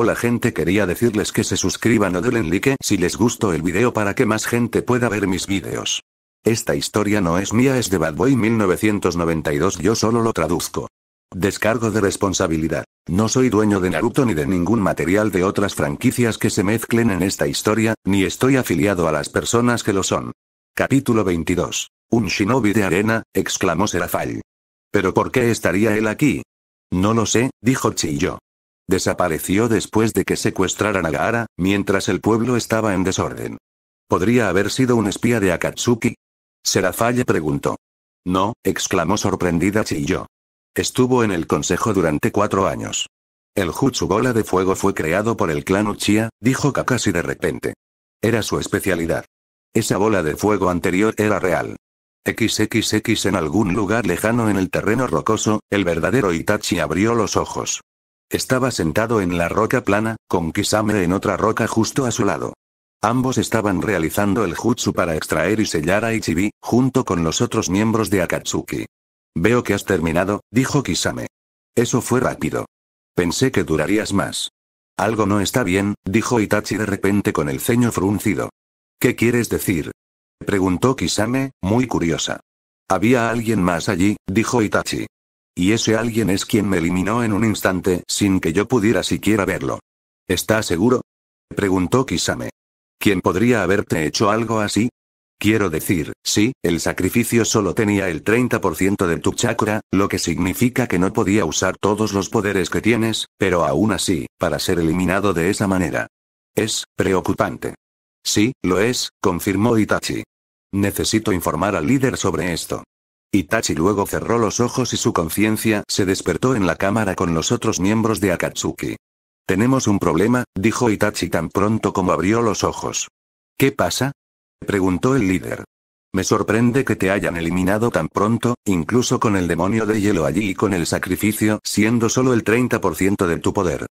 Hola la gente quería decirles que se suscriban o den like si les gustó el video para que más gente pueda ver mis videos. Esta historia no es mía, es de Bad Boy 1992, yo solo lo traduzco. Descargo de responsabilidad. No soy dueño de Naruto ni de ningún material de otras franquicias que se mezclen en esta historia, ni estoy afiliado a las personas que lo son. Capítulo 22. Un shinobi de arena, exclamó Serafal. ¿Pero por qué estaría él aquí? No lo sé, dijo Chiyo. Desapareció después de que secuestraran a Gaara, mientras el pueblo estaba en desorden. ¿Podría haber sido un espía de Akatsuki? Serafalle preguntó. No, exclamó sorprendida Chiyo. Estuvo en el consejo durante cuatro años. El jutsu bola de fuego fue creado por el clan Uchiha, dijo Kakashi de repente. Era su especialidad. Esa bola de fuego anterior era real. XXX en algún lugar lejano en el terreno rocoso, el verdadero Itachi abrió los ojos. Estaba sentado en la roca plana, con Kisame en otra roca justo a su lado. Ambos estaban realizando el jutsu para extraer y sellar a Ichibi, junto con los otros miembros de Akatsuki. Veo que has terminado, dijo Kisame. Eso fue rápido. Pensé que durarías más. Algo no está bien, dijo Itachi de repente con el ceño fruncido. ¿Qué quieres decir? preguntó Kisame, muy curiosa. Había alguien más allí, dijo Itachi. Y ese alguien es quien me eliminó en un instante sin que yo pudiera siquiera verlo. ¿Estás seguro? Preguntó Kisame. ¿Quién podría haberte hecho algo así? Quiero decir, sí, el sacrificio solo tenía el 30% de tu chakra, lo que significa que no podía usar todos los poderes que tienes, pero aún así, para ser eliminado de esa manera. Es preocupante. Sí, lo es, confirmó Itachi. Necesito informar al líder sobre esto. Itachi luego cerró los ojos y su conciencia se despertó en la cámara con los otros miembros de Akatsuki. Tenemos un problema, dijo Itachi tan pronto como abrió los ojos. ¿Qué pasa? preguntó el líder. Me sorprende que te hayan eliminado tan pronto, incluso con el demonio de hielo allí y con el sacrificio, siendo solo el 30% de tu poder.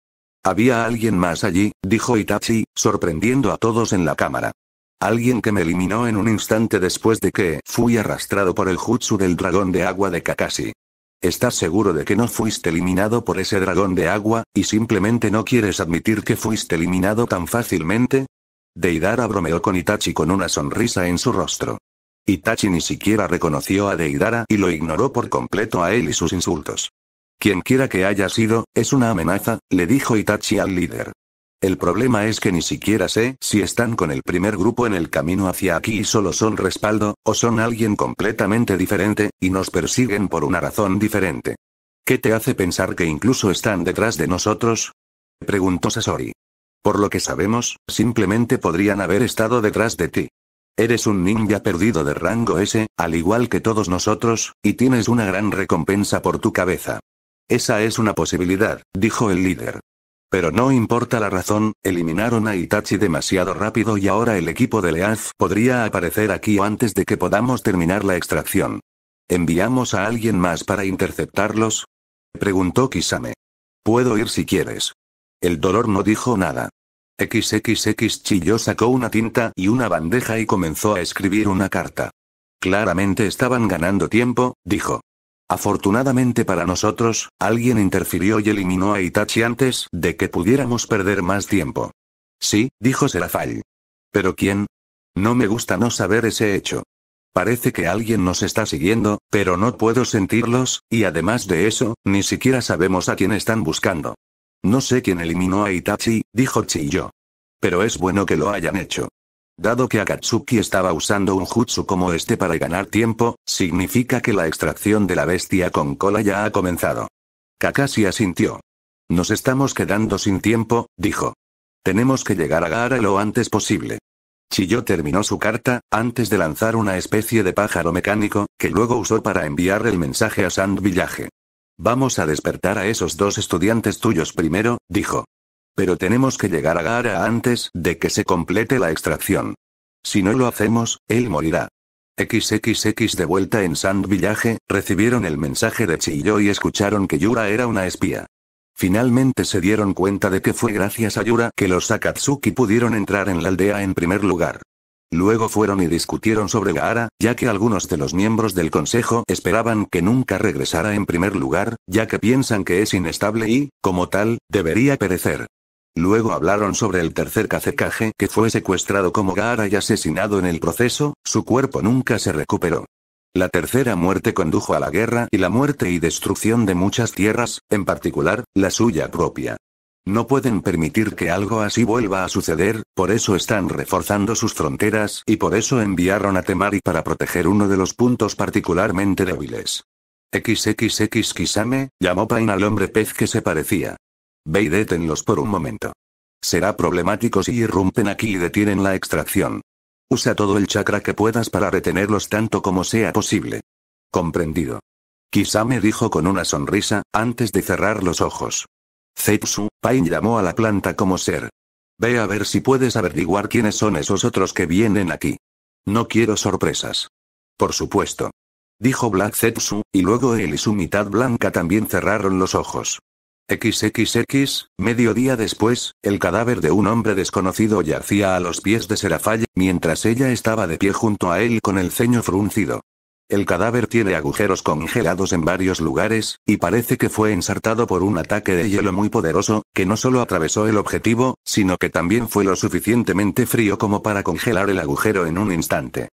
Había alguien más allí, dijo Itachi, sorprendiendo a todos en la cámara. Alguien que me eliminó en un instante después de que fui arrastrado por el jutsu del dragón de agua de Kakashi. ¿Estás seguro de que no fuiste eliminado por ese dragón de agua, y simplemente no quieres admitir que fuiste eliminado tan fácilmente? Deidara bromeó con Itachi con una sonrisa en su rostro. Itachi ni siquiera reconoció a Deidara y lo ignoró por completo a él y sus insultos. Quien quiera que haya sido, es una amenaza, le dijo Itachi al líder. El problema es que ni siquiera sé si están con el primer grupo en el camino hacia aquí y solo son respaldo, o son alguien completamente diferente, y nos persiguen por una razón diferente. ¿Qué te hace pensar que incluso están detrás de nosotros? Preguntó Sasori. Por lo que sabemos, simplemente podrían haber estado detrás de ti. Eres un ninja perdido de rango S, al igual que todos nosotros, y tienes una gran recompensa por tu cabeza. Esa es una posibilidad, dijo el líder. Pero no importa la razón, eliminaron a Itachi demasiado rápido y ahora el equipo de Leaf podría aparecer aquí antes de que podamos terminar la extracción. ¿Enviamos a alguien más para interceptarlos? Preguntó Kisame. Puedo ir si quieres. El dolor no dijo nada. XXX chilló sacó una tinta y una bandeja y comenzó a escribir una carta. Claramente estaban ganando tiempo, dijo. Afortunadamente para nosotros, alguien interfirió y eliminó a Itachi antes de que pudiéramos perder más tiempo. Sí, dijo Serafai. ¿Pero quién? No me gusta no saber ese hecho. Parece que alguien nos está siguiendo, pero no puedo sentirlos, y además de eso, ni siquiera sabemos a quién están buscando. No sé quién eliminó a Itachi, dijo Chiyo. Pero es bueno que lo hayan hecho. Dado que Akatsuki estaba usando un jutsu como este para ganar tiempo, significa que la extracción de la bestia con cola ya ha comenzado. Kakashi asintió. Nos estamos quedando sin tiempo, dijo. Tenemos que llegar a Gaara lo antes posible. Chiyo terminó su carta, antes de lanzar una especie de pájaro mecánico, que luego usó para enviar el mensaje a Sand Village. Vamos a despertar a esos dos estudiantes tuyos primero, dijo. Pero tenemos que llegar a Gaara antes de que se complete la extracción. Si no lo hacemos, él morirá. XXX de vuelta en Sand Village, recibieron el mensaje de Chiyo y escucharon que Yura era una espía. Finalmente se dieron cuenta de que fue gracias a Yura que los Akatsuki pudieron entrar en la aldea en primer lugar. Luego fueron y discutieron sobre Gaara, ya que algunos de los miembros del consejo esperaban que nunca regresara en primer lugar, ya que piensan que es inestable y, como tal, debería perecer. Luego hablaron sobre el tercer cacecaje que fue secuestrado como Gaara y asesinado en el proceso, su cuerpo nunca se recuperó. La tercera muerte condujo a la guerra y la muerte y destrucción de muchas tierras, en particular, la suya propia. No pueden permitir que algo así vuelva a suceder, por eso están reforzando sus fronteras y por eso enviaron a Temari para proteger uno de los puntos particularmente débiles. XXX Kisame, llamó Pain al hombre pez que se parecía. Ve y deténlos por un momento. Será problemático si irrumpen aquí y detienen la extracción. Usa todo el chakra que puedas para retenerlos tanto como sea posible. Comprendido. Kisame dijo con una sonrisa, antes de cerrar los ojos. Zetsu, Pain llamó a la planta como ser. Ve a ver si puedes averiguar quiénes son esos otros que vienen aquí. No quiero sorpresas. Por supuesto. Dijo Black Zetsu, y luego él y su mitad blanca también cerraron los ojos. XXX, medio día después, el cadáver de un hombre desconocido yacía a los pies de Serafalle, mientras ella estaba de pie junto a él con el ceño fruncido. El cadáver tiene agujeros congelados en varios lugares, y parece que fue ensartado por un ataque de hielo muy poderoso, que no solo atravesó el objetivo, sino que también fue lo suficientemente frío como para congelar el agujero en un instante.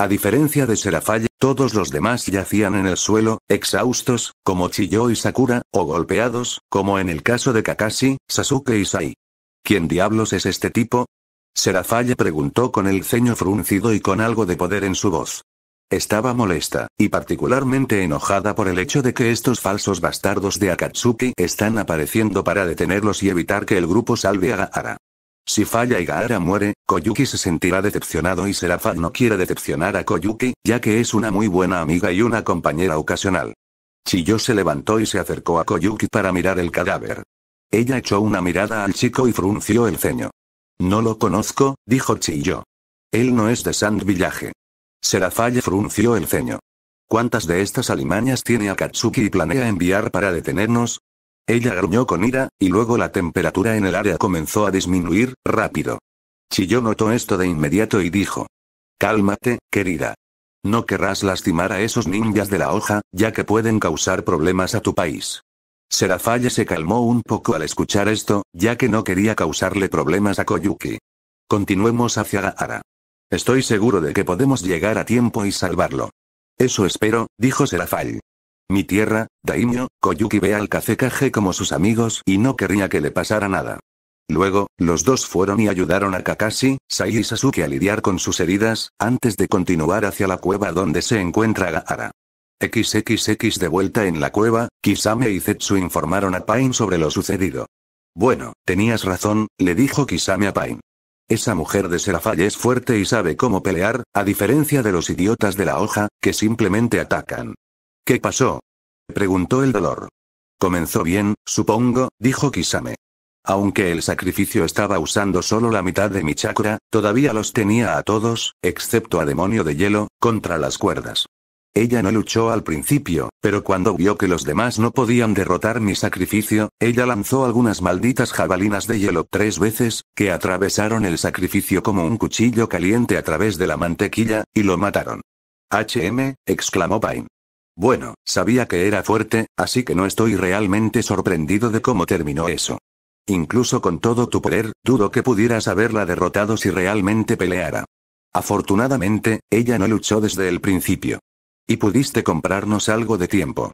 A diferencia de Serafalle, todos los demás yacían en el suelo, exhaustos, como Chiyo y Sakura, o golpeados, como en el caso de Kakashi, Sasuke y Sai. ¿Quién diablos es este tipo? Serafalle preguntó con el ceño fruncido y con algo de poder en su voz. Estaba molesta, y particularmente enojada por el hecho de que estos falsos bastardos de Akatsuki están apareciendo para detenerlos y evitar que el grupo salve a Gaara. Si falla y Gaara muere, Koyuki se sentirá decepcionado y Serafan no quiere decepcionar a Koyuki, ya que es una muy buena amiga y una compañera ocasional. Chiyo se levantó y se acercó a Koyuki para mirar el cadáver. Ella echó una mirada al chico y frunció el ceño. No lo conozco, dijo Chiyo. Él no es de Sand Village. Serafalla frunció el ceño. ¿Cuántas de estas alimañas tiene Akatsuki y planea enviar para detenernos? Ella gruñó con ira, y luego la temperatura en el área comenzó a disminuir, rápido. Chiyo notó esto de inmediato y dijo. Cálmate, querida. No querrás lastimar a esos ninjas de la hoja, ya que pueden causar problemas a tu país. Serafalle se calmó un poco al escuchar esto, ya que no quería causarle problemas a Koyuki. Continuemos hacia Gaara. Estoy seguro de que podemos llegar a tiempo y salvarlo. Eso espero, dijo Serafalle. Mi tierra, Daimyo, Koyuki ve al Kazekage como sus amigos y no querría que le pasara nada. Luego, los dos fueron y ayudaron a Kakashi, Sai y Sasuke a lidiar con sus heridas, antes de continuar hacia la cueva donde se encuentra Gaara. XXX de vuelta en la cueva, Kisame y Zetsu informaron a Pain sobre lo sucedido. Bueno, tenías razón, le dijo Kisame a Pain. Esa mujer de Serafay es fuerte y sabe cómo pelear, a diferencia de los idiotas de la hoja, que simplemente atacan. ¿Qué pasó? preguntó el dolor. Comenzó bien, supongo, dijo Kisame. Aunque el sacrificio estaba usando solo la mitad de mi chakra, todavía los tenía a todos, excepto a demonio de hielo, contra las cuerdas. Ella no luchó al principio, pero cuando vio que los demás no podían derrotar mi sacrificio, ella lanzó algunas malditas jabalinas de hielo tres veces, que atravesaron el sacrificio como un cuchillo caliente a través de la mantequilla, y lo mataron. HM, exclamó Pain. Bueno, sabía que era fuerte, así que no estoy realmente sorprendido de cómo terminó eso. Incluso con todo tu poder, dudo que pudieras haberla derrotado si realmente peleara. Afortunadamente, ella no luchó desde el principio. Y pudiste comprarnos algo de tiempo.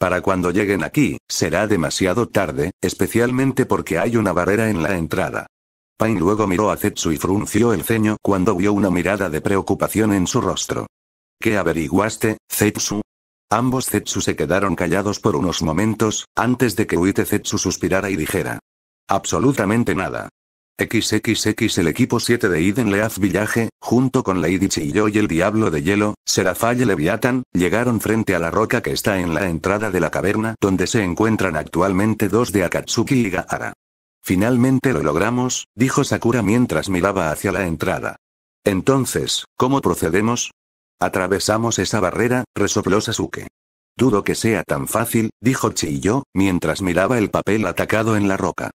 Para cuando lleguen aquí, será demasiado tarde, especialmente porque hay una barrera en la entrada. Pain luego miró a Zetsu y frunció el ceño cuando vio una mirada de preocupación en su rostro. ¿Qué averiguaste, Zetsu? Ambos Zetsu se quedaron callados por unos momentos, antes de que Uite Zetsu suspirara y dijera. Absolutamente nada. XXX el equipo 7 de Eden Leaf Villaje, junto con Lady Chiyo y el Diablo de Hielo, Serafay y Leviathan, llegaron frente a la roca que está en la entrada de la caverna donde se encuentran actualmente dos de Akatsuki y Gahara. Finalmente lo logramos, dijo Sakura mientras miraba hacia la entrada. Entonces, ¿cómo procedemos? Atravesamos esa barrera, resopló Sasuke. Dudo que sea tan fácil, dijo Chiyo, mientras miraba el papel atacado en la roca.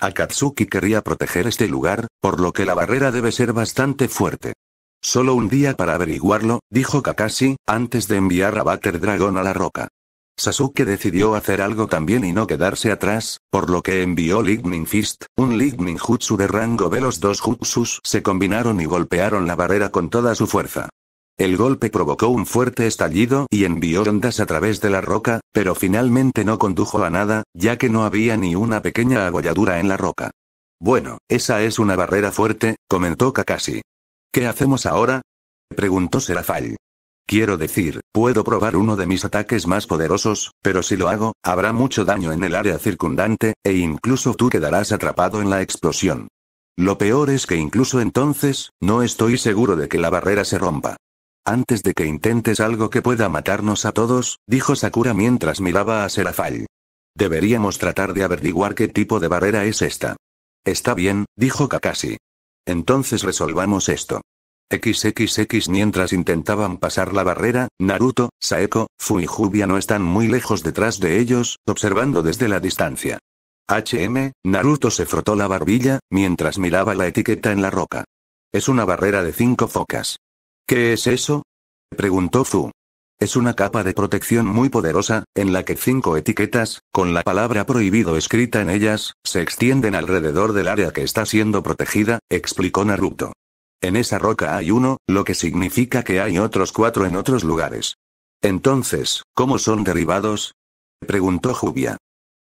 Akatsuki quería proteger este lugar, por lo que la barrera debe ser bastante fuerte. Solo un día para averiguarlo, dijo Kakashi, antes de enviar a Butter Dragon a la roca. Sasuke decidió hacer algo también y no quedarse atrás, por lo que envió Lightning Fist, un Lightning Jutsu de rango B. Los dos Jutsus se combinaron y golpearon la barrera con toda su fuerza. El golpe provocó un fuerte estallido y envió ondas a través de la roca, pero finalmente no condujo a nada, ya que no había ni una pequeña agolladura en la roca. Bueno, esa es una barrera fuerte, comentó Kakashi. ¿Qué hacemos ahora? preguntó Serafal. Quiero decir, puedo probar uno de mis ataques más poderosos, pero si lo hago, habrá mucho daño en el área circundante, e incluso tú quedarás atrapado en la explosión. Lo peor es que incluso entonces, no estoy seguro de que la barrera se rompa. Antes de que intentes algo que pueda matarnos a todos, dijo Sakura mientras miraba a Serafal. Deberíamos tratar de averiguar qué tipo de barrera es esta. Está bien, dijo Kakashi. Entonces resolvamos esto. XXX mientras intentaban pasar la barrera, Naruto, Saeko, Fu y Jubia no están muy lejos detrás de ellos, observando desde la distancia. HM, Naruto se frotó la barbilla, mientras miraba la etiqueta en la roca. Es una barrera de cinco focas. ¿Qué es eso? preguntó Fu. Es una capa de protección muy poderosa, en la que cinco etiquetas, con la palabra prohibido escrita en ellas, se extienden alrededor del área que está siendo protegida, explicó Naruto. En esa roca hay uno, lo que significa que hay otros cuatro en otros lugares. Entonces, ¿cómo son derivados? preguntó Jubia.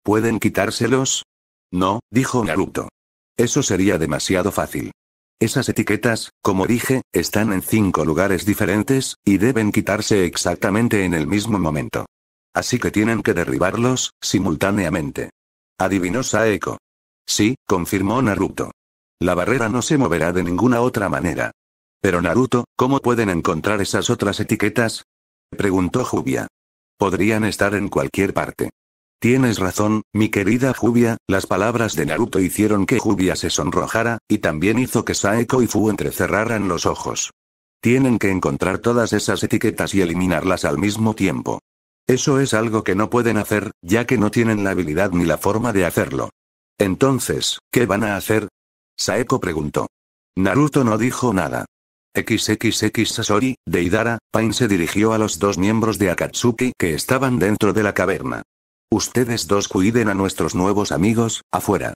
¿Pueden quitárselos? No, dijo Naruto. Eso sería demasiado fácil. Esas etiquetas, como dije, están en cinco lugares diferentes, y deben quitarse exactamente en el mismo momento. Así que tienen que derribarlos, simultáneamente. Adivinó Saeko. Sí, confirmó Naruto. La barrera no se moverá de ninguna otra manera. Pero Naruto, ¿cómo pueden encontrar esas otras etiquetas? Preguntó Jubia. Podrían estar en cualquier parte. Tienes razón, mi querida Jubia, las palabras de Naruto hicieron que Jubia se sonrojara, y también hizo que Saeko y Fu entrecerraran los ojos. Tienen que encontrar todas esas etiquetas y eliminarlas al mismo tiempo. Eso es algo que no pueden hacer, ya que no tienen la habilidad ni la forma de hacerlo. Entonces, ¿qué van a hacer? Saeko preguntó. Naruto no dijo nada. XXX Sasori, deidara. Pain se dirigió a los dos miembros de Akatsuki que estaban dentro de la caverna. Ustedes dos cuiden a nuestros nuevos amigos, afuera.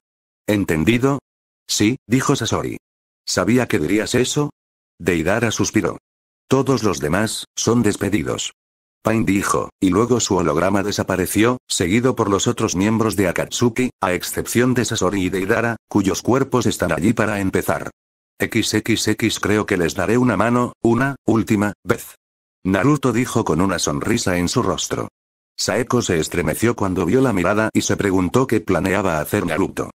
¿Entendido? Sí, dijo Sasori. ¿Sabía que dirías eso? Deidara suspiró. Todos los demás, son despedidos. Pain dijo, y luego su holograma desapareció, seguido por los otros miembros de Akatsuki, a excepción de Sasori y Deidara, cuyos cuerpos están allí para empezar. XXX creo que les daré una mano, una, última, vez. Naruto dijo con una sonrisa en su rostro. Saeko se estremeció cuando vio la mirada y se preguntó qué planeaba hacer Naruto.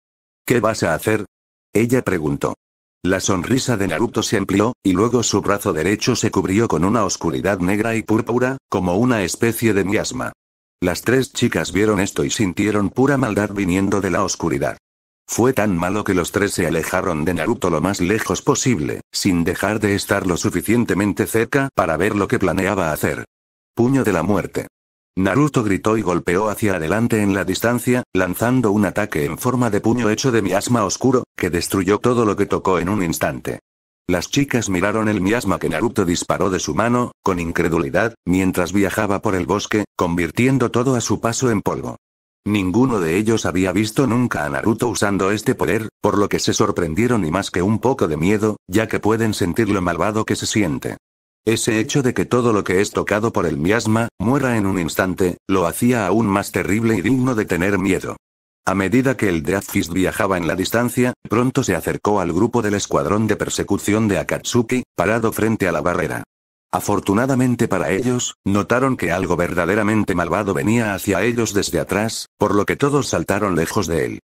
¿Qué vas a hacer? Ella preguntó. La sonrisa de Naruto se amplió, y luego su brazo derecho se cubrió con una oscuridad negra y púrpura, como una especie de miasma. Las tres chicas vieron esto y sintieron pura maldad viniendo de la oscuridad. Fue tan malo que los tres se alejaron de Naruto lo más lejos posible, sin dejar de estar lo suficientemente cerca para ver lo que planeaba hacer. Puño de la muerte. Naruto gritó y golpeó hacia adelante en la distancia, lanzando un ataque en forma de puño hecho de miasma oscuro, que destruyó todo lo que tocó en un instante. Las chicas miraron el miasma que Naruto disparó de su mano, con incredulidad, mientras viajaba por el bosque, convirtiendo todo a su paso en polvo. Ninguno de ellos había visto nunca a Naruto usando este poder, por lo que se sorprendieron y más que un poco de miedo, ya que pueden sentir lo malvado que se siente. Ese hecho de que todo lo que es tocado por el miasma, muera en un instante, lo hacía aún más terrible y digno de tener miedo. A medida que el Deathfist viajaba en la distancia, pronto se acercó al grupo del escuadrón de persecución de Akatsuki, parado frente a la barrera. Afortunadamente para ellos, notaron que algo verdaderamente malvado venía hacia ellos desde atrás, por lo que todos saltaron lejos de él.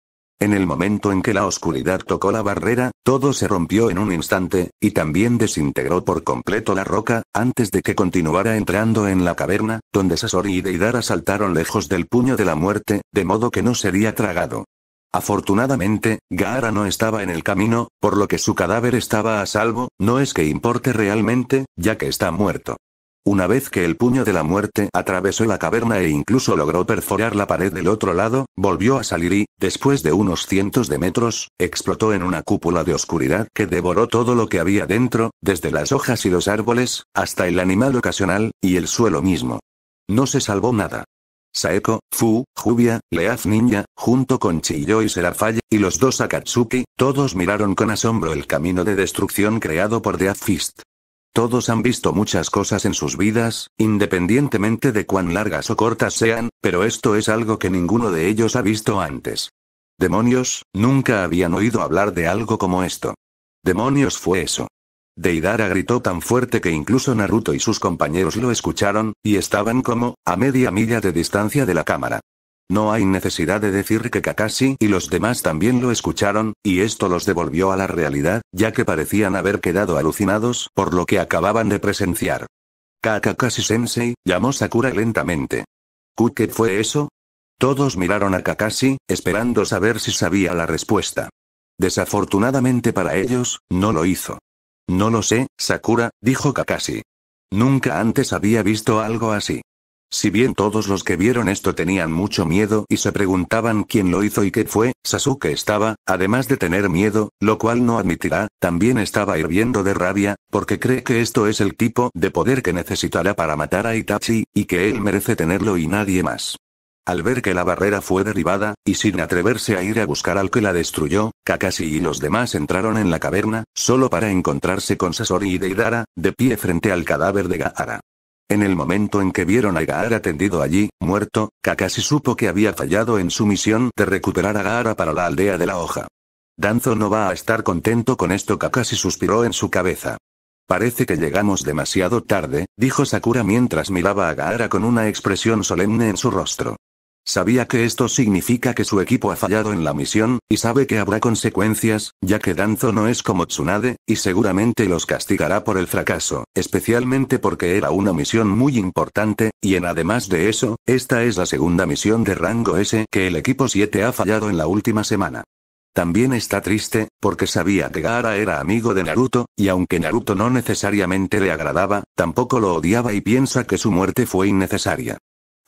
En el momento en que la oscuridad tocó la barrera, todo se rompió en un instante, y también desintegró por completo la roca, antes de que continuara entrando en la caverna, donde Sasori y Deidara saltaron lejos del puño de la muerte, de modo que no sería tragado. Afortunadamente, Gaara no estaba en el camino, por lo que su cadáver estaba a salvo, no es que importe realmente, ya que está muerto. Una vez que el puño de la muerte atravesó la caverna e incluso logró perforar la pared del otro lado, volvió a salir y, después de unos cientos de metros, explotó en una cúpula de oscuridad que devoró todo lo que había dentro, desde las hojas y los árboles, hasta el animal ocasional, y el suelo mismo. No se salvó nada. Saeko, Fu, Jubia, Leaf Ninja, junto con Chiyo y Serafalle, y los dos Akatsuki, todos miraron con asombro el camino de destrucción creado por The Fist. Todos han visto muchas cosas en sus vidas, independientemente de cuán largas o cortas sean, pero esto es algo que ninguno de ellos ha visto antes. Demonios, nunca habían oído hablar de algo como esto. Demonios fue eso. Deidara gritó tan fuerte que incluso Naruto y sus compañeros lo escucharon, y estaban como, a media milla de distancia de la cámara. No hay necesidad de decir que Kakashi y los demás también lo escucharon, y esto los devolvió a la realidad, ya que parecían haber quedado alucinados por lo que acababan de presenciar. Kakashi-sensei, llamó Sakura lentamente. ¿Qué fue eso? Todos miraron a Kakashi, esperando saber si sabía la respuesta. Desafortunadamente para ellos, no lo hizo. No lo sé, Sakura, dijo Kakashi. Nunca antes había visto algo así. Si bien todos los que vieron esto tenían mucho miedo y se preguntaban quién lo hizo y qué fue, Sasuke estaba, además de tener miedo, lo cual no admitirá, también estaba hirviendo de rabia, porque cree que esto es el tipo de poder que necesitará para matar a Itachi, y que él merece tenerlo y nadie más. Al ver que la barrera fue derribada, y sin atreverse a ir a buscar al que la destruyó, Kakashi y los demás entraron en la caverna, solo para encontrarse con Sasori y Deidara, de pie frente al cadáver de Gaara. En el momento en que vieron a Gaara tendido allí, muerto, Kakashi supo que había fallado en su misión de recuperar a Gaara para la aldea de la hoja. Danzo no va a estar contento con esto Kakashi suspiró en su cabeza. Parece que llegamos demasiado tarde, dijo Sakura mientras miraba a Gaara con una expresión solemne en su rostro. Sabía que esto significa que su equipo ha fallado en la misión, y sabe que habrá consecuencias, ya que Danzo no es como Tsunade, y seguramente los castigará por el fracaso, especialmente porque era una misión muy importante, y en además de eso, esta es la segunda misión de rango S que el equipo 7 ha fallado en la última semana. También está triste, porque sabía que Gaara era amigo de Naruto, y aunque Naruto no necesariamente le agradaba, tampoco lo odiaba y piensa que su muerte fue innecesaria.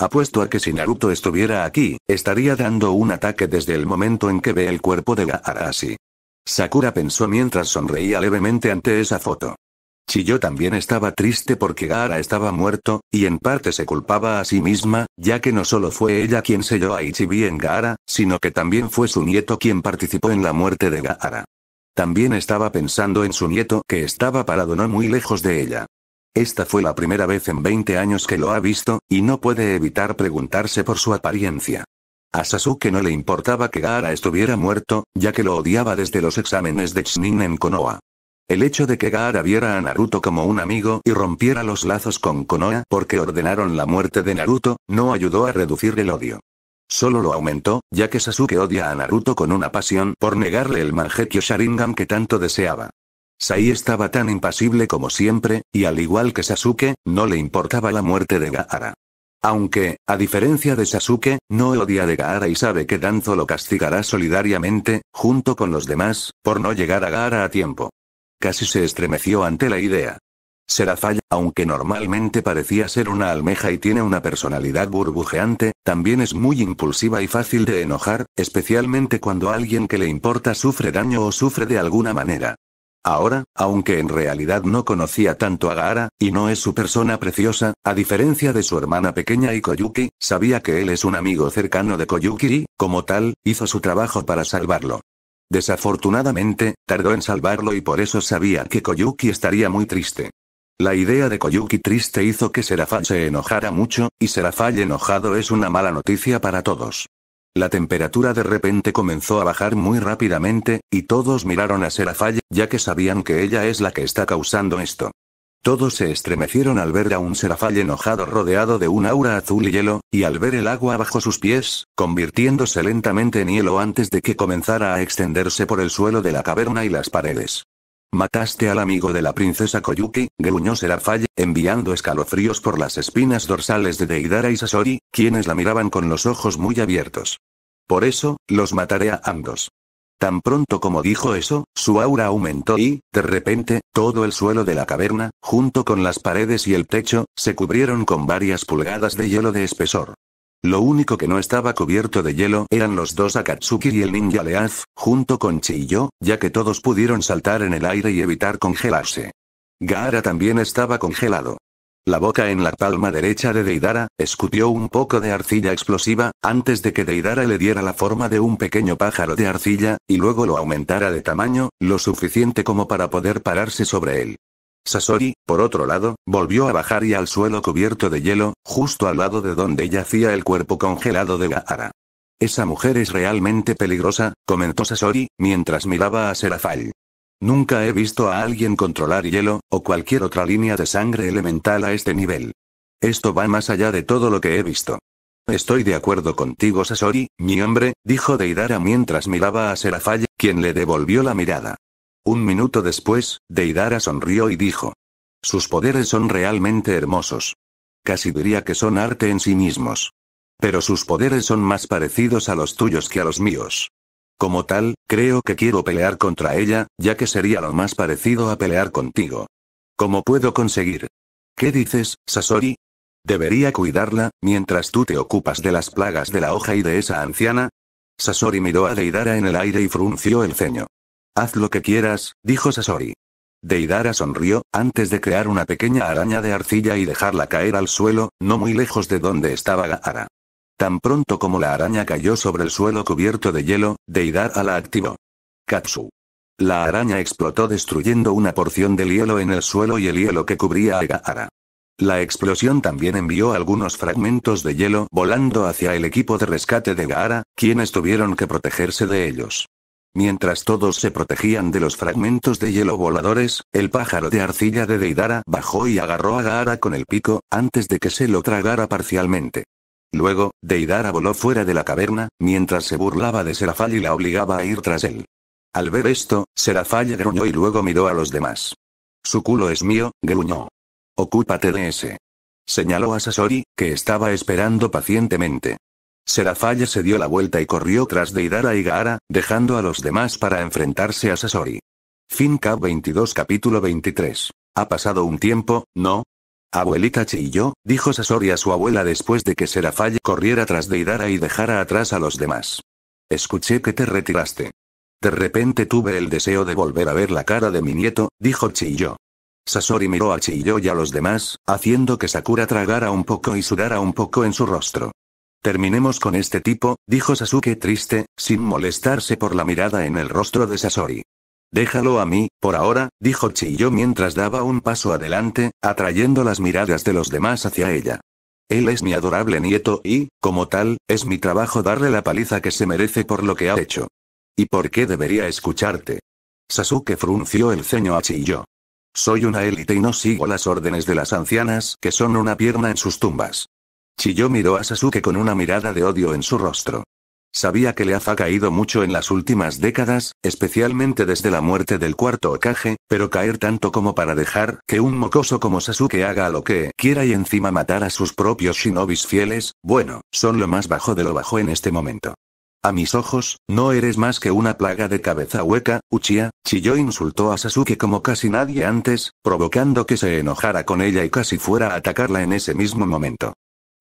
Apuesto a que si Naruto estuviera aquí, estaría dando un ataque desde el momento en que ve el cuerpo de Gaara así. Sakura pensó mientras sonreía levemente ante esa foto. Chiyo también estaba triste porque Gaara estaba muerto, y en parte se culpaba a sí misma, ya que no solo fue ella quien selló a Ichibi en Gaara, sino que también fue su nieto quien participó en la muerte de Gaara. También estaba pensando en su nieto que estaba parado no muy lejos de ella. Esta fue la primera vez en 20 años que lo ha visto, y no puede evitar preguntarse por su apariencia. A Sasuke no le importaba que Gaara estuviera muerto, ya que lo odiaba desde los exámenes de Chunin en Konoha. El hecho de que Gaara viera a Naruto como un amigo y rompiera los lazos con Konoha porque ordenaron la muerte de Naruto, no ayudó a reducir el odio. Solo lo aumentó, ya que Sasuke odia a Naruto con una pasión por negarle el Mangekyo Sharingan que tanto deseaba. Sai estaba tan impasible como siempre, y al igual que Sasuke, no le importaba la muerte de Gaara. Aunque, a diferencia de Sasuke, no odia de Gaara y sabe que Danzo lo castigará solidariamente, junto con los demás, por no llegar a Gaara a tiempo. Casi se estremeció ante la idea. Serafalla, aunque normalmente parecía ser una almeja y tiene una personalidad burbujeante, también es muy impulsiva y fácil de enojar, especialmente cuando alguien que le importa sufre daño o sufre de alguna manera. Ahora, aunque en realidad no conocía tanto a Gaara, y no es su persona preciosa, a diferencia de su hermana pequeña y Koyuki, sabía que él es un amigo cercano de Koyuki y, como tal, hizo su trabajo para salvarlo. Desafortunadamente, tardó en salvarlo y por eso sabía que Koyuki estaría muy triste. La idea de Koyuki triste hizo que Serafal se enojara mucho, y Serafal enojado es una mala noticia para todos. La temperatura de repente comenzó a bajar muy rápidamente, y todos miraron a Serafalle, ya que sabían que ella es la que está causando esto. Todos se estremecieron al ver a un Serafalle enojado rodeado de un aura azul y hielo, y al ver el agua bajo sus pies, convirtiéndose lentamente en hielo antes de que comenzara a extenderse por el suelo de la caverna y las paredes. Mataste al amigo de la princesa Koyuki, gruñó serafalle, enviando escalofríos por las espinas dorsales de Deidara y Sasori, quienes la miraban con los ojos muy abiertos. Por eso, los mataré a ambos. Tan pronto como dijo eso, su aura aumentó y, de repente, todo el suelo de la caverna, junto con las paredes y el techo, se cubrieron con varias pulgadas de hielo de espesor. Lo único que no estaba cubierto de hielo eran los dos Akatsuki y el ninja Leaz, junto con Chiyo, ya que todos pudieron saltar en el aire y evitar congelarse. Gaara también estaba congelado. La boca en la palma derecha de Deidara, escupió un poco de arcilla explosiva, antes de que Deidara le diera la forma de un pequeño pájaro de arcilla, y luego lo aumentara de tamaño, lo suficiente como para poder pararse sobre él. Sasori, por otro lado, volvió a bajar y al suelo cubierto de hielo, justo al lado de donde yacía el cuerpo congelado de Gaara. Esa mujer es realmente peligrosa, comentó Sasori, mientras miraba a Serafal. Nunca he visto a alguien controlar hielo, o cualquier otra línea de sangre elemental a este nivel. Esto va más allá de todo lo que he visto. Estoy de acuerdo contigo, Sasori, mi hombre, dijo Deidara mientras miraba a Serafal, quien le devolvió la mirada. Un minuto después, Deidara sonrió y dijo. Sus poderes son realmente hermosos. Casi diría que son arte en sí mismos. Pero sus poderes son más parecidos a los tuyos que a los míos. Como tal, creo que quiero pelear contra ella, ya que sería lo más parecido a pelear contigo. ¿Cómo puedo conseguir? ¿Qué dices, Sasori? ¿Debería cuidarla, mientras tú te ocupas de las plagas de la hoja y de esa anciana? Sasori miró a Deidara en el aire y frunció el ceño. Haz lo que quieras, dijo Sasori. Deidara sonrió, antes de crear una pequeña araña de arcilla y dejarla caer al suelo, no muy lejos de donde estaba Gaara. Tan pronto como la araña cayó sobre el suelo cubierto de hielo, Deidara la activó. Katsu. La araña explotó destruyendo una porción del hielo en el suelo y el hielo que cubría a Gaara. La explosión también envió algunos fragmentos de hielo volando hacia el equipo de rescate de Gaara, quienes tuvieron que protegerse de ellos. Mientras todos se protegían de los fragmentos de hielo voladores, el pájaro de arcilla de Deidara bajó y agarró a Gaara con el pico, antes de que se lo tragara parcialmente. Luego, Deidara voló fuera de la caverna, mientras se burlaba de Serafal y la obligaba a ir tras él. Al ver esto, Serafal gruñó y luego miró a los demás. Su culo es mío, gruñó. Ocúpate de ese. Señaló a Sasori, que estaba esperando pacientemente serafalle se dio la vuelta y corrió tras de hidara y Gaara, dejando a los demás para enfrentarse a Sasori. Fin Cap 22 capítulo 23. Ha pasado un tiempo, ¿no? Abuelita chiyo dijo Sasori a su abuela después de que serafalle corriera tras de hidara y dejara atrás a los demás. Escuché que te retiraste. De repente tuve el deseo de volver a ver la cara de mi nieto, dijo chiyo Sasori miró a chiyo y a los demás, haciendo que Sakura tragara un poco y sudara un poco en su rostro. Terminemos con este tipo, dijo Sasuke triste, sin molestarse por la mirada en el rostro de Sasori. Déjalo a mí, por ahora, dijo Chiyo mientras daba un paso adelante, atrayendo las miradas de los demás hacia ella. Él es mi adorable nieto y, como tal, es mi trabajo darle la paliza que se merece por lo que ha hecho. ¿Y por qué debería escucharte? Sasuke frunció el ceño a Chiyo. Soy una élite y no sigo las órdenes de las ancianas que son una pierna en sus tumbas. Chiyo miró a Sasuke con una mirada de odio en su rostro. Sabía que le ha caído mucho en las últimas décadas, especialmente desde la muerte del cuarto Okage, pero caer tanto como para dejar que un mocoso como Sasuke haga lo que quiera y encima matar a sus propios shinobis fieles, bueno, son lo más bajo de lo bajo en este momento. A mis ojos, no eres más que una plaga de cabeza hueca, Uchiha, Chiyo insultó a Sasuke como casi nadie antes, provocando que se enojara con ella y casi fuera a atacarla en ese mismo momento.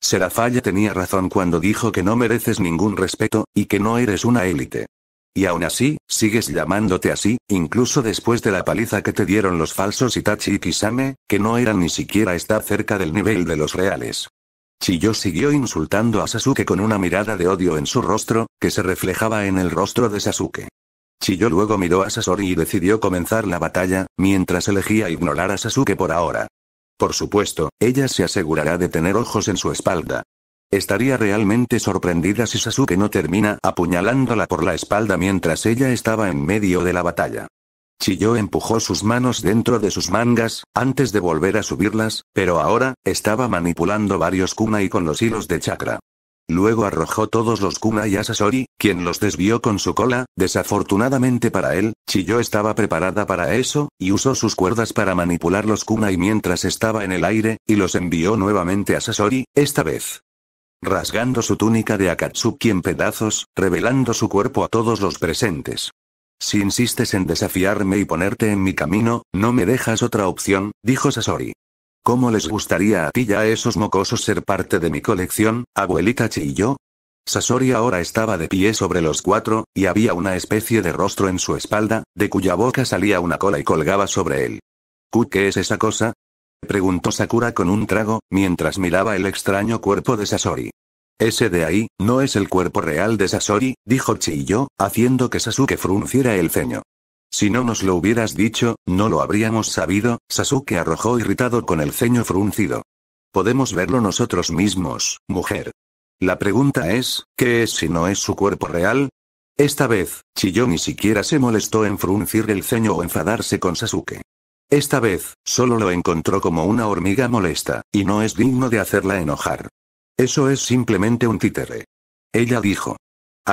Serafalla tenía razón cuando dijo que no mereces ningún respeto, y que no eres una élite. Y aún así, sigues llamándote así, incluso después de la paliza que te dieron los falsos Itachi y Kisame, que no eran ni siquiera estar cerca del nivel de los reales. Chiyo siguió insultando a Sasuke con una mirada de odio en su rostro, que se reflejaba en el rostro de Sasuke. Chiyo luego miró a Sasori y decidió comenzar la batalla, mientras elegía ignorar a Sasuke por ahora. Por supuesto, ella se asegurará de tener ojos en su espalda. Estaría realmente sorprendida si Sasuke no termina apuñalándola por la espalda mientras ella estaba en medio de la batalla. Chiyo empujó sus manos dentro de sus mangas, antes de volver a subirlas, pero ahora, estaba manipulando varios kunai con los hilos de chakra. Luego arrojó todos los kunai a Sasori, quien los desvió con su cola, desafortunadamente para él, Chiyo estaba preparada para eso, y usó sus cuerdas para manipular los kunai mientras estaba en el aire, y los envió nuevamente a Sasori, esta vez. Rasgando su túnica de Akatsuki en pedazos, revelando su cuerpo a todos los presentes. Si insistes en desafiarme y ponerte en mi camino, no me dejas otra opción, dijo Sasori. ¿Cómo les gustaría a ti y a esos mocosos ser parte de mi colección, abuelita Chiyo? Sasori ahora estaba de pie sobre los cuatro, y había una especie de rostro en su espalda, de cuya boca salía una cola y colgaba sobre él. ¿Ku qué es esa cosa? preguntó Sakura con un trago, mientras miraba el extraño cuerpo de Sasori. Ese de ahí, no es el cuerpo real de Sasori, dijo Chiyo, haciendo que Sasuke frunciera el ceño. Si no nos lo hubieras dicho, no lo habríamos sabido, Sasuke arrojó irritado con el ceño fruncido. Podemos verlo nosotros mismos, mujer. La pregunta es, ¿qué es si no es su cuerpo real? Esta vez, Chiyo ni siquiera se molestó en fruncir el ceño o enfadarse con Sasuke. Esta vez, solo lo encontró como una hormiga molesta, y no es digno de hacerla enojar. Eso es simplemente un títere. Ella dijo.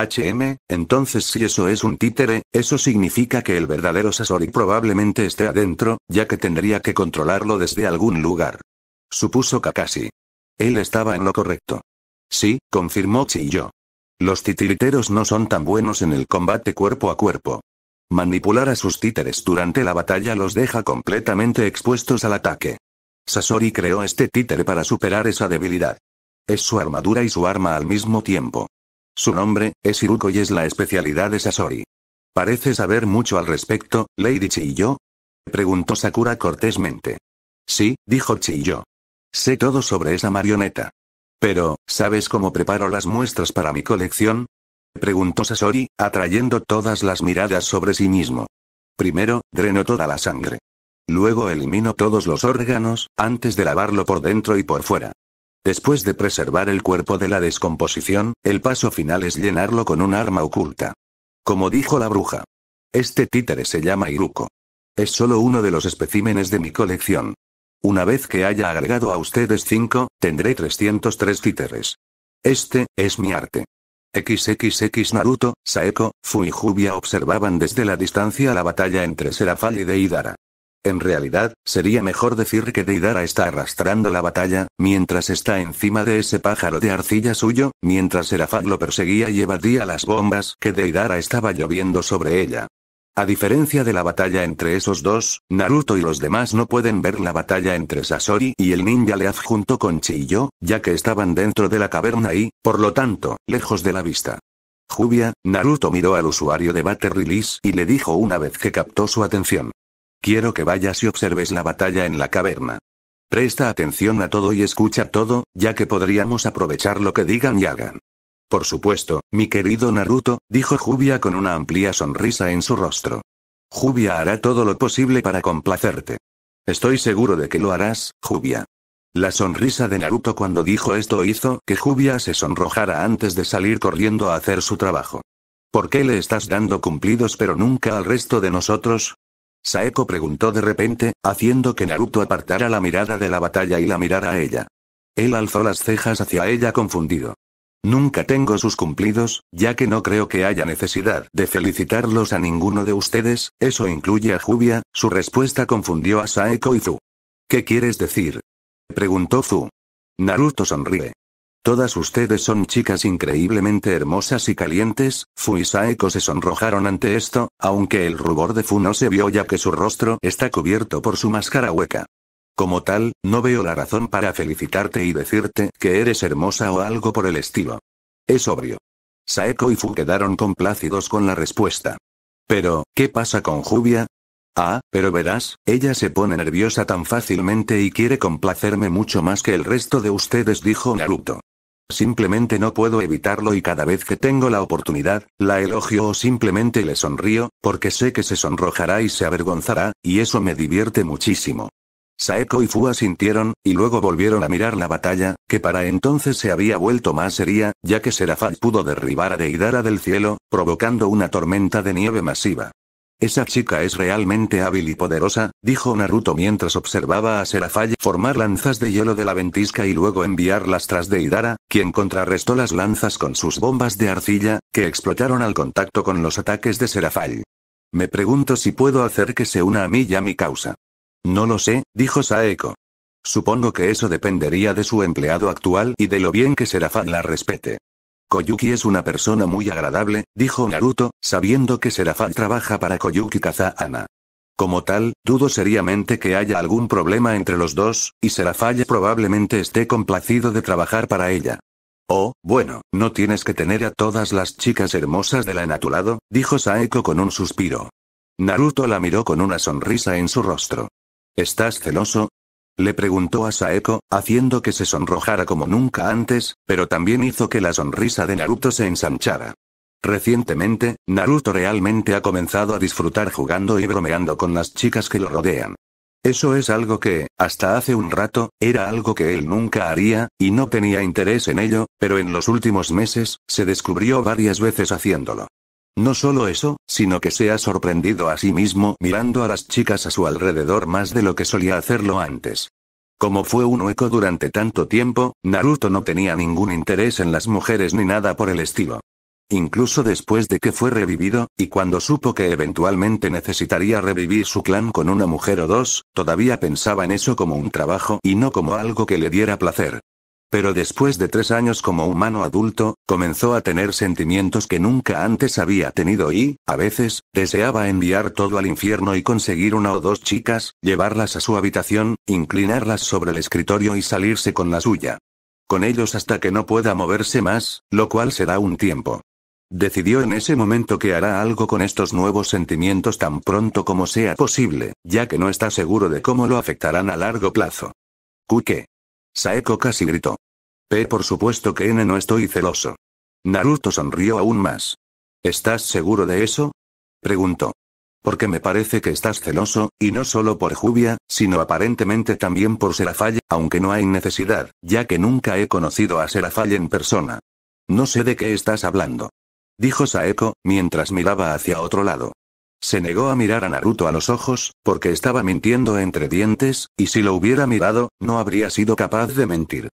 HM, entonces si eso es un títere, eso significa que el verdadero Sasori probablemente esté adentro, ya que tendría que controlarlo desde algún lugar. Supuso Kakashi. Él estaba en lo correcto. Sí, confirmó Chiyo. Los titiriteros no son tan buenos en el combate cuerpo a cuerpo. Manipular a sus títeres durante la batalla los deja completamente expuestos al ataque. Sasori creó este títere para superar esa debilidad. Es su armadura y su arma al mismo tiempo. Su nombre, es Iruko y es la especialidad de Sasori. Parece saber mucho al respecto, Lady Chiyo. Preguntó Sakura cortésmente. Sí, dijo Chiyo. Sé todo sobre esa marioneta. Pero, ¿sabes cómo preparo las muestras para mi colección? Preguntó Sasori, atrayendo todas las miradas sobre sí mismo. Primero, dreno toda la sangre. Luego elimino todos los órganos, antes de lavarlo por dentro y por fuera. Después de preservar el cuerpo de la descomposición, el paso final es llenarlo con un arma oculta. Como dijo la bruja. Este títere se llama Iruko. Es solo uno de los especímenes de mi colección. Una vez que haya agregado a ustedes cinco, tendré 303 títeres. Este, es mi arte. XXX Naruto, Saeko, y Jubia observaban desde la distancia la batalla entre Serafal y Deidara. En realidad, sería mejor decir que Deidara está arrastrando la batalla, mientras está encima de ese pájaro de arcilla suyo, mientras Serafat lo perseguía y evadía las bombas que Deidara estaba lloviendo sobre ella. A diferencia de la batalla entre esos dos, Naruto y los demás no pueden ver la batalla entre Sasori y el ninja Leaf junto con Chiyo, ya que estaban dentro de la caverna y, por lo tanto, lejos de la vista. Jubia, Naruto miró al usuario de Battery Release y le dijo una vez que captó su atención. Quiero que vayas y observes la batalla en la caverna. Presta atención a todo y escucha todo, ya que podríamos aprovechar lo que digan y hagan. Por supuesto, mi querido Naruto, dijo Jubia con una amplia sonrisa en su rostro. Jubia hará todo lo posible para complacerte. Estoy seguro de que lo harás, Jubia. La sonrisa de Naruto cuando dijo esto hizo que Jubia se sonrojara antes de salir corriendo a hacer su trabajo. ¿Por qué le estás dando cumplidos pero nunca al resto de nosotros? Saeko preguntó de repente, haciendo que Naruto apartara la mirada de la batalla y la mirara a ella. Él alzó las cejas hacia ella confundido. Nunca tengo sus cumplidos, ya que no creo que haya necesidad de felicitarlos a ninguno de ustedes, eso incluye a Jubia, su respuesta confundió a Saeko y Zu. ¿Qué quieres decir? Preguntó Zu. Naruto sonríe. Todas ustedes son chicas increíblemente hermosas y calientes, Fu y Saeko se sonrojaron ante esto, aunque el rubor de Fu no se vio ya que su rostro está cubierto por su máscara hueca. Como tal, no veo la razón para felicitarte y decirte que eres hermosa o algo por el estilo. Es obvio. Saeko y Fu quedaron complácidos con la respuesta. Pero, ¿qué pasa con Jubia? Ah, pero verás, ella se pone nerviosa tan fácilmente y quiere complacerme mucho más que el resto de ustedes, dijo Naruto. Simplemente no puedo evitarlo y cada vez que tengo la oportunidad, la elogio o simplemente le sonrío, porque sé que se sonrojará y se avergonzará, y eso me divierte muchísimo. Saeko y Fu asintieron, y luego volvieron a mirar la batalla, que para entonces se había vuelto más seria, ya que Serafal pudo derribar a Deidara del cielo, provocando una tormenta de nieve masiva. Esa chica es realmente hábil y poderosa, dijo Naruto mientras observaba a Serafai formar lanzas de hielo de la ventisca y luego enviarlas tras de Hidara, quien contrarrestó las lanzas con sus bombas de arcilla, que explotaron al contacto con los ataques de Serafai. Me pregunto si puedo hacer que se una a mí y a mi causa. No lo sé, dijo Saeko. Supongo que eso dependería de su empleado actual y de lo bien que Serafán la respete. Koyuki es una persona muy agradable, dijo Naruto, sabiendo que Serafal trabaja para Koyuki Kazahana. Como tal, dudo seriamente que haya algún problema entre los dos, y Serafalla probablemente esté complacido de trabajar para ella. Oh, bueno, no tienes que tener a todas las chicas hermosas de la a dijo Saeko con un suspiro. Naruto la miró con una sonrisa en su rostro. ¿Estás celoso? Le preguntó a Saeko, haciendo que se sonrojara como nunca antes, pero también hizo que la sonrisa de Naruto se ensanchara. Recientemente, Naruto realmente ha comenzado a disfrutar jugando y bromeando con las chicas que lo rodean. Eso es algo que, hasta hace un rato, era algo que él nunca haría, y no tenía interés en ello, pero en los últimos meses, se descubrió varias veces haciéndolo. No solo eso, sino que se ha sorprendido a sí mismo mirando a las chicas a su alrededor más de lo que solía hacerlo antes. Como fue un hueco durante tanto tiempo, Naruto no tenía ningún interés en las mujeres ni nada por el estilo. Incluso después de que fue revivido, y cuando supo que eventualmente necesitaría revivir su clan con una mujer o dos, todavía pensaba en eso como un trabajo y no como algo que le diera placer. Pero después de tres años como humano adulto, comenzó a tener sentimientos que nunca antes había tenido y, a veces, deseaba enviar todo al infierno y conseguir una o dos chicas, llevarlas a su habitación, inclinarlas sobre el escritorio y salirse con la suya. Con ellos hasta que no pueda moverse más, lo cual será un tiempo. Decidió en ese momento que hará algo con estos nuevos sentimientos tan pronto como sea posible, ya que no está seguro de cómo lo afectarán a largo plazo. Cuque. Saeko casi gritó. P. Eh, por supuesto que N no estoy celoso. Naruto sonrió aún más. ¿Estás seguro de eso? Preguntó. Porque me parece que estás celoso, y no solo por Jubia, sino aparentemente también por Serafalle, aunque no hay necesidad, ya que nunca he conocido a Serafalle en persona. No sé de qué estás hablando. Dijo Saeko, mientras miraba hacia otro lado. Se negó a mirar a Naruto a los ojos, porque estaba mintiendo entre dientes, y si lo hubiera mirado, no habría sido capaz de mentir.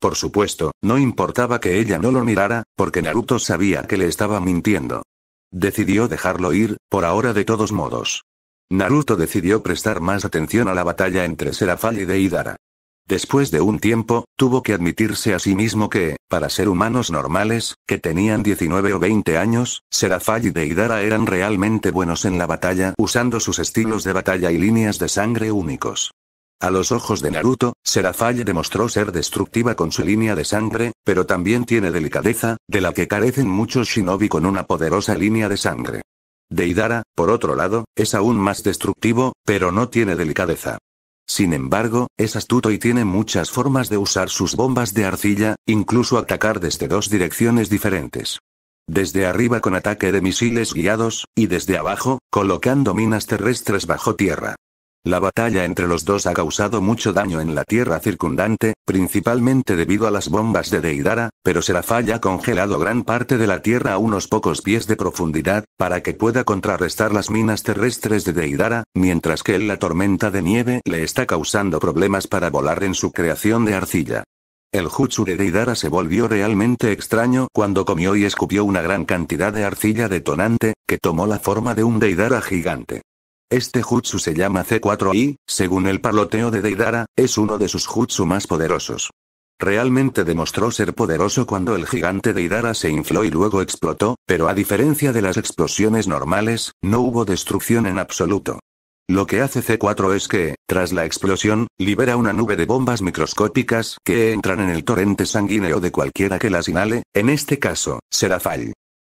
Por supuesto, no importaba que ella no lo mirara, porque Naruto sabía que le estaba mintiendo. Decidió dejarlo ir, por ahora de todos modos. Naruto decidió prestar más atención a la batalla entre Serafal y Deidara. Después de un tiempo, tuvo que admitirse a sí mismo que, para ser humanos normales, que tenían 19 o 20 años, serafalli y Deidara eran realmente buenos en la batalla usando sus estilos de batalla y líneas de sangre únicos. A los ojos de Naruto, serafalli demostró ser destructiva con su línea de sangre, pero también tiene delicadeza, de la que carecen muchos shinobi con una poderosa línea de sangre. Deidara, por otro lado, es aún más destructivo, pero no tiene delicadeza. Sin embargo, es astuto y tiene muchas formas de usar sus bombas de arcilla, incluso atacar desde dos direcciones diferentes. Desde arriba con ataque de misiles guiados, y desde abajo, colocando minas terrestres bajo tierra. La batalla entre los dos ha causado mucho daño en la tierra circundante, principalmente debido a las bombas de Deidara, pero Serafaya ha congelado gran parte de la tierra a unos pocos pies de profundidad, para que pueda contrarrestar las minas terrestres de Deidara, mientras que la tormenta de nieve le está causando problemas para volar en su creación de arcilla. El jutsu de Deidara se volvió realmente extraño cuando comió y escupió una gran cantidad de arcilla detonante, que tomó la forma de un Deidara gigante. Este jutsu se llama C4 y, según el parloteo de Deidara, es uno de sus jutsu más poderosos. Realmente demostró ser poderoso cuando el gigante Deidara se infló y luego explotó, pero a diferencia de las explosiones normales, no hubo destrucción en absoluto. Lo que hace C4 es que, tras la explosión, libera una nube de bombas microscópicas que entran en el torrente sanguíneo de cualquiera que las inhale, en este caso, Serafal.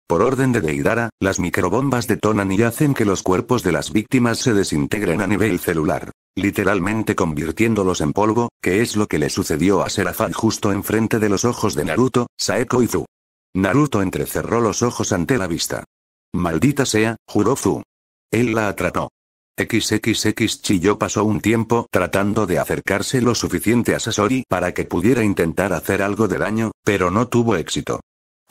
Por orden de Deidara, las microbombas detonan y hacen que los cuerpos de las víctimas se desintegren a nivel celular, literalmente convirtiéndolos en polvo, que es lo que le sucedió a Serafan justo enfrente de los ojos de Naruto, Saeko y Zu. Naruto entrecerró los ojos ante la vista. Maldita sea, juró Zu. Él la atrapó. XXX Chiyo pasó un tiempo tratando de acercarse lo suficiente a Sasori para que pudiera intentar hacer algo de daño, pero no tuvo éxito.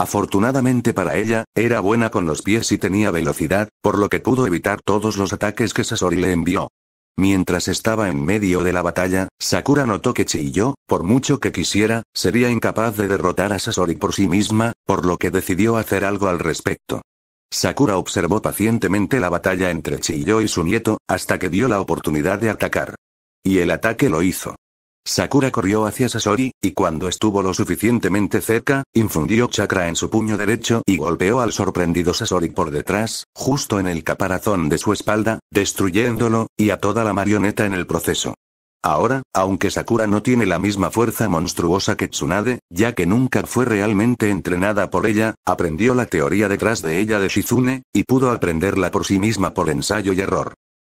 Afortunadamente para ella, era buena con los pies y tenía velocidad, por lo que pudo evitar todos los ataques que Sasori le envió. Mientras estaba en medio de la batalla, Sakura notó que Chiyo, por mucho que quisiera, sería incapaz de derrotar a Sasori por sí misma, por lo que decidió hacer algo al respecto. Sakura observó pacientemente la batalla entre Chiyo y su nieto, hasta que dio la oportunidad de atacar. Y el ataque lo hizo. Sakura corrió hacia Sasori, y cuando estuvo lo suficientemente cerca, infundió chakra en su puño derecho y golpeó al sorprendido Sasori por detrás, justo en el caparazón de su espalda, destruyéndolo, y a toda la marioneta en el proceso. Ahora, aunque Sakura no tiene la misma fuerza monstruosa que Tsunade, ya que nunca fue realmente entrenada por ella, aprendió la teoría detrás de ella de Shizune, y pudo aprenderla por sí misma por ensayo y error.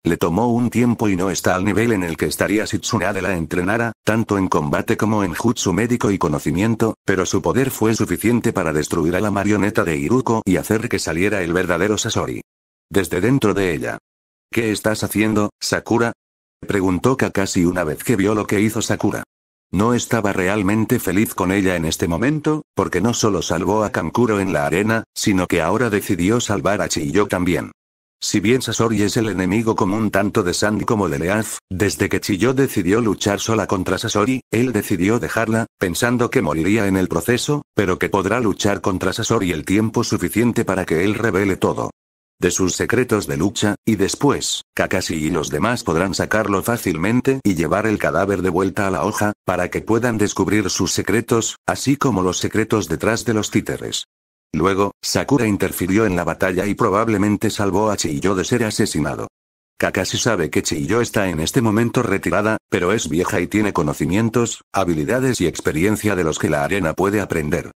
Le tomó un tiempo y no está al nivel en el que estaría si Tsunade la entrenara, tanto en combate como en jutsu médico y conocimiento, pero su poder fue suficiente para destruir a la marioneta de Iruko y hacer que saliera el verdadero Sasori. Desde dentro de ella. ¿Qué estás haciendo, Sakura? Preguntó Kakashi una vez que vio lo que hizo Sakura. No estaba realmente feliz con ella en este momento, porque no solo salvó a Kankuro en la arena, sino que ahora decidió salvar a Chiyo también. Si bien Sasori es el enemigo común tanto de Sandy como de Leaf, desde que Chiyo decidió luchar sola contra Sasori, él decidió dejarla, pensando que moriría en el proceso, pero que podrá luchar contra Sasori el tiempo suficiente para que él revele todo de sus secretos de lucha, y después, Kakashi y los demás podrán sacarlo fácilmente y llevar el cadáver de vuelta a la hoja, para que puedan descubrir sus secretos, así como los secretos detrás de los títeres. Luego, Sakura interfirió en la batalla y probablemente salvó a Chiyo de ser asesinado. Kakashi sabe que Chiyo está en este momento retirada, pero es vieja y tiene conocimientos, habilidades y experiencia de los que la arena puede aprender.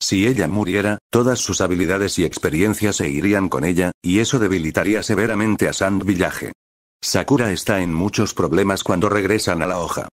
Si ella muriera, todas sus habilidades y experiencias se irían con ella, y eso debilitaría severamente a Sand Village. Sakura está en muchos problemas cuando regresan a la hoja.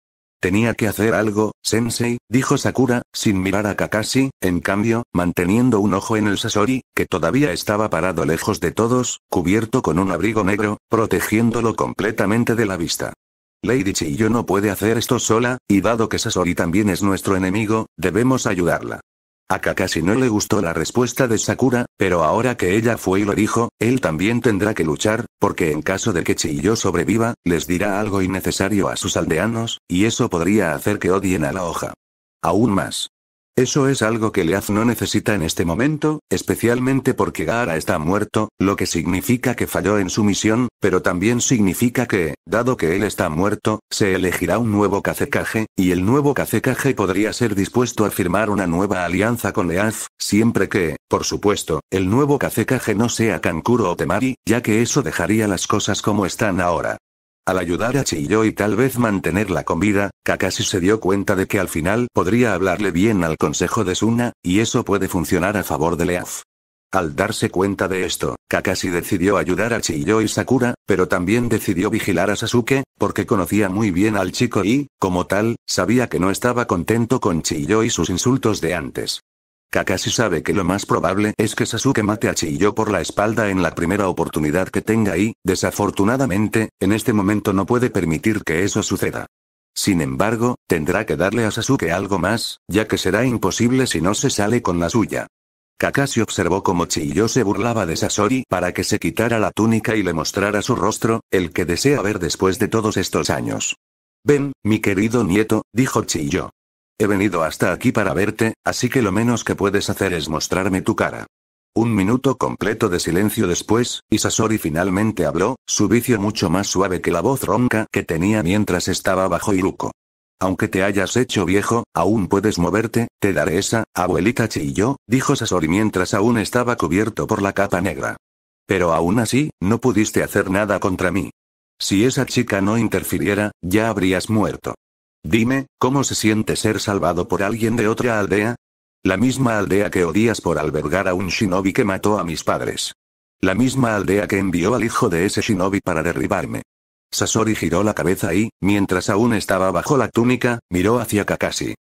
Tenía que hacer algo, Sensei, dijo Sakura, sin mirar a Kakashi, en cambio, manteniendo un ojo en el Sasori, que todavía estaba parado lejos de todos, cubierto con un abrigo negro, protegiéndolo completamente de la vista. Lady Chiyo no puede hacer esto sola, y dado que Sasori también es nuestro enemigo, debemos ayudarla. A Kakashi no le gustó la respuesta de Sakura, pero ahora que ella fue y lo dijo, él también tendrá que luchar, porque en caso de que Chiyo sobreviva, les dirá algo innecesario a sus aldeanos, y eso podría hacer que odien a la hoja. Aún más. Eso es algo que Leaz no necesita en este momento, especialmente porque Gaara está muerto, lo que significa que falló en su misión, pero también significa que, dado que él está muerto, se elegirá un nuevo cacecaje, y el nuevo cacecaje podría ser dispuesto a firmar una nueva alianza con Leaf, siempre que, por supuesto, el nuevo cacecaje no sea Kankuro o Temari, ya que eso dejaría las cosas como están ahora. Al ayudar a Chiyo y tal vez mantenerla con vida, Kakashi se dio cuenta de que al final podría hablarle bien al consejo de Suna, y eso puede funcionar a favor de Leaf. Al darse cuenta de esto, Kakashi decidió ayudar a Chiyo y Sakura, pero también decidió vigilar a Sasuke, porque conocía muy bien al chico y, como tal, sabía que no estaba contento con Chiyo y sus insultos de antes. Kakashi sabe que lo más probable es que Sasuke mate a Chiyo por la espalda en la primera oportunidad que tenga y, desafortunadamente, en este momento no puede permitir que eso suceda. Sin embargo, tendrá que darle a Sasuke algo más, ya que será imposible si no se sale con la suya. Kakashi observó como Chiyo se burlaba de Sasori para que se quitara la túnica y le mostrara su rostro, el que desea ver después de todos estos años. Ven, mi querido nieto, dijo Chiyo. He venido hasta aquí para verte, así que lo menos que puedes hacer es mostrarme tu cara. Un minuto completo de silencio después, y Sasori finalmente habló, su vicio mucho más suave que la voz ronca que tenía mientras estaba bajo Iruko. Aunque te hayas hecho viejo, aún puedes moverte, te daré esa, abuelita yo, dijo Sasori mientras aún estaba cubierto por la capa negra. Pero aún así, no pudiste hacer nada contra mí. Si esa chica no interfiriera, ya habrías muerto. Dime, ¿cómo se siente ser salvado por alguien de otra aldea? La misma aldea que odias por albergar a un shinobi que mató a mis padres. La misma aldea que envió al hijo de ese shinobi para derribarme. Sasori giró la cabeza y, mientras aún estaba bajo la túnica, miró hacia Kakashi.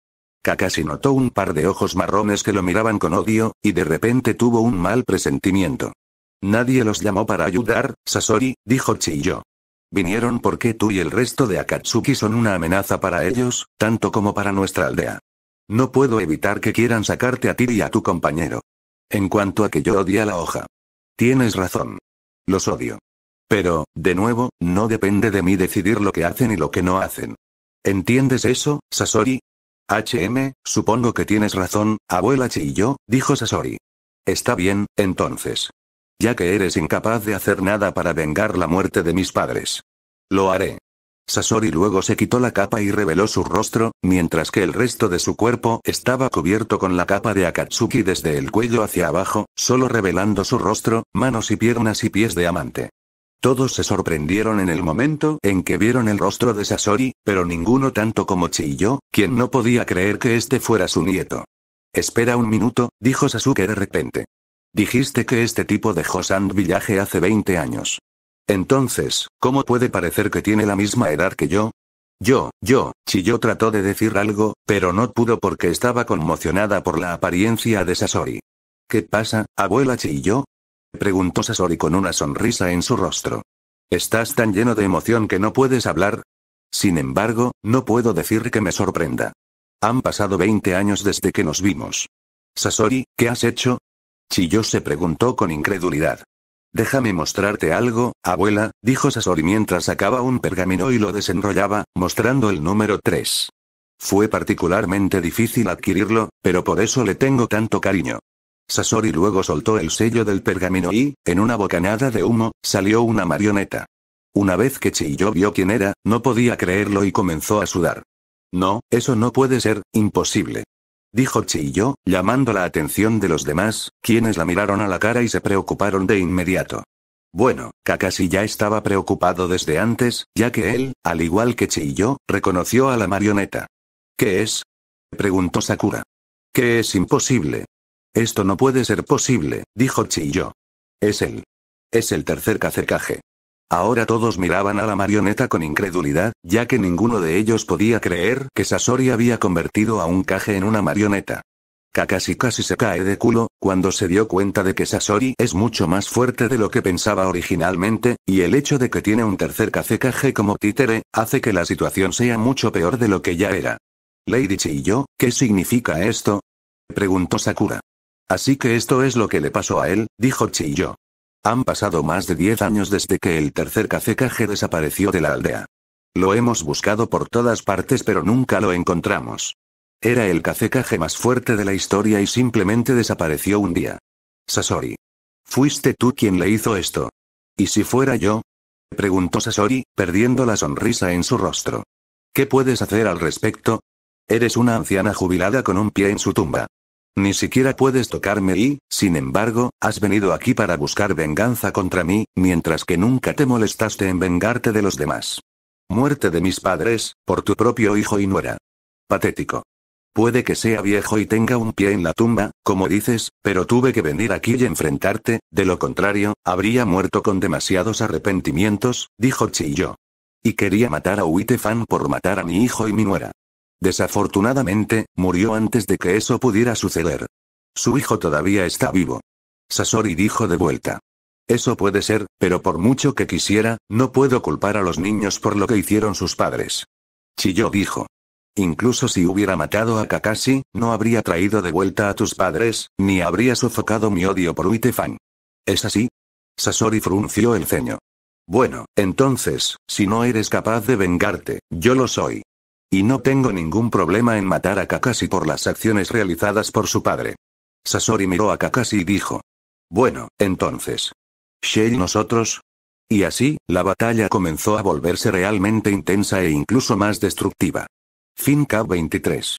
Kakashi notó un par de ojos marrones que lo miraban con odio, y de repente tuvo un mal presentimiento. Nadie los llamó para ayudar, Sasori, dijo Chiyo. Vinieron porque tú y el resto de Akatsuki son una amenaza para ellos, tanto como para nuestra aldea. No puedo evitar que quieran sacarte a ti y a tu compañero. En cuanto a que yo a la hoja. Tienes razón. Los odio. Pero, de nuevo, no depende de mí decidir lo que hacen y lo que no hacen. ¿Entiendes eso, Sasori? HM, supongo que tienes razón, abuela Chi y yo, dijo Sasori. Está bien, entonces ya que eres incapaz de hacer nada para vengar la muerte de mis padres. Lo haré. Sasori luego se quitó la capa y reveló su rostro, mientras que el resto de su cuerpo estaba cubierto con la capa de Akatsuki desde el cuello hacia abajo, solo revelando su rostro, manos y piernas y pies de amante. Todos se sorprendieron en el momento en que vieron el rostro de Sasori, pero ninguno tanto como Chiyo, quien no podía creer que este fuera su nieto. Espera un minuto, dijo Sasuke de repente. Dijiste que este tipo dejó Sand Village hace 20 años. Entonces, ¿cómo puede parecer que tiene la misma edad que yo? Yo, yo, Chiyo trató de decir algo, pero no pudo porque estaba conmocionada por la apariencia de Sasori. ¿Qué pasa, abuela Chiyo? Preguntó Sasori con una sonrisa en su rostro. ¿Estás tan lleno de emoción que no puedes hablar? Sin embargo, no puedo decir que me sorprenda. Han pasado 20 años desde que nos vimos. Sasori, ¿qué has hecho? Chilló se preguntó con incredulidad. Déjame mostrarte algo, abuela, dijo Sasori mientras sacaba un pergamino y lo desenrollaba, mostrando el número 3. Fue particularmente difícil adquirirlo, pero por eso le tengo tanto cariño. Sasori luego soltó el sello del pergamino y, en una bocanada de humo, salió una marioneta. Una vez que Chiyo vio quién era, no podía creerlo y comenzó a sudar. No, eso no puede ser, imposible dijo Chiyo, llamando la atención de los demás, quienes la miraron a la cara y se preocuparon de inmediato. Bueno, Kakashi ya estaba preocupado desde antes, ya que él, al igual que Chiyo, reconoció a la marioneta. ¿Qué es? preguntó Sakura. ¿Qué es imposible? Esto no puede ser posible, dijo Chiyo. Es él. Es el tercer Cacercaje. Ahora todos miraban a la marioneta con incredulidad, ya que ninguno de ellos podía creer que Sasori había convertido a un caje en una marioneta. Kakashi casi se cae de culo, cuando se dio cuenta de que Sasori es mucho más fuerte de lo que pensaba originalmente, y el hecho de que tiene un tercer Kage como títere, hace que la situación sea mucho peor de lo que ya era. Lady Chiyo, ¿qué significa esto? preguntó Sakura. Así que esto es lo que le pasó a él, dijo Chiyo. Han pasado más de 10 años desde que el tercer cacecaje desapareció de la aldea. Lo hemos buscado por todas partes pero nunca lo encontramos. Era el cacecaje más fuerte de la historia y simplemente desapareció un día. Sasori. Fuiste tú quien le hizo esto. ¿Y si fuera yo? Preguntó Sasori, perdiendo la sonrisa en su rostro. ¿Qué puedes hacer al respecto? Eres una anciana jubilada con un pie en su tumba. Ni siquiera puedes tocarme y, sin embargo, has venido aquí para buscar venganza contra mí, mientras que nunca te molestaste en vengarte de los demás. Muerte de mis padres, por tu propio hijo y nuera. Patético. Puede que sea viejo y tenga un pie en la tumba, como dices, pero tuve que venir aquí y enfrentarte, de lo contrario, habría muerto con demasiados arrepentimientos, dijo Chiyo. Y quería matar a Huitefan por matar a mi hijo y mi nuera. Desafortunadamente, murió antes de que eso pudiera suceder. Su hijo todavía está vivo. Sasori dijo de vuelta. Eso puede ser, pero por mucho que quisiera, no puedo culpar a los niños por lo que hicieron sus padres. Chiyo dijo. Incluso si hubiera matado a Kakashi, no habría traído de vuelta a tus padres, ni habría sofocado mi odio por Uitefan. ¿Es así? Sasori frunció el ceño. Bueno, entonces, si no eres capaz de vengarte, yo lo soy. Y no tengo ningún problema en matar a Kakashi por las acciones realizadas por su padre. Sasori miró a Kakashi y dijo. Bueno, entonces. y nosotros. Y así, la batalla comenzó a volverse realmente intensa e incluso más destructiva. Fin Cap 23